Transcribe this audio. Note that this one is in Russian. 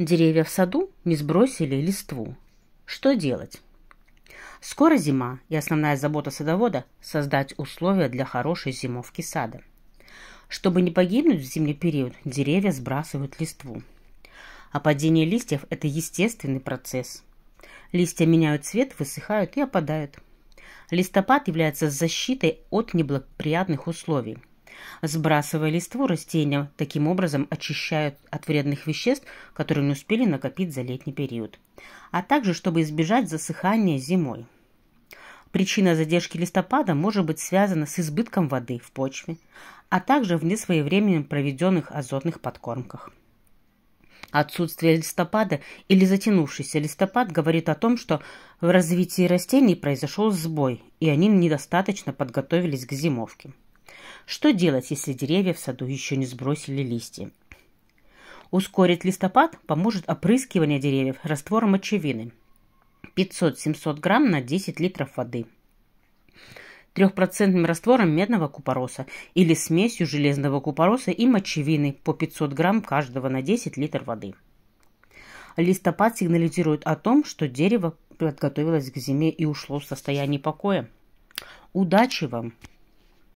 Деревья в саду не сбросили листву. Что делать? Скоро зима, и основная забота садовода – создать условия для хорошей зимовки сада. Чтобы не погибнуть в зимний период, деревья сбрасывают листву. Опадение а листьев – это естественный процесс. Листья меняют цвет, высыхают и опадают. Листопад является защитой от неблагоприятных условий – сбрасывая листву растения, таким образом очищают от вредных веществ, которые не успели накопить за летний период, а также чтобы избежать засыхания зимой. Причина задержки листопада может быть связана с избытком воды в почве, а также в несвоевременно проведенных азотных подкормках. Отсутствие листопада или затянувшийся листопад говорит о том, что в развитии растений произошел сбой, и они недостаточно подготовились к зимовке. Что делать, если деревья в саду еще не сбросили листья? Ускорить листопад поможет опрыскивание деревьев раствором мочевины 500-700 грамм на 10 литров воды трехпроцентным раствором медного купороса или смесью железного купороса и мочевины по 500 грамм каждого на 10 литров воды. Листопад сигнализирует о том, что дерево подготовилось к зиме и ушло в состояние покоя. Удачи вам!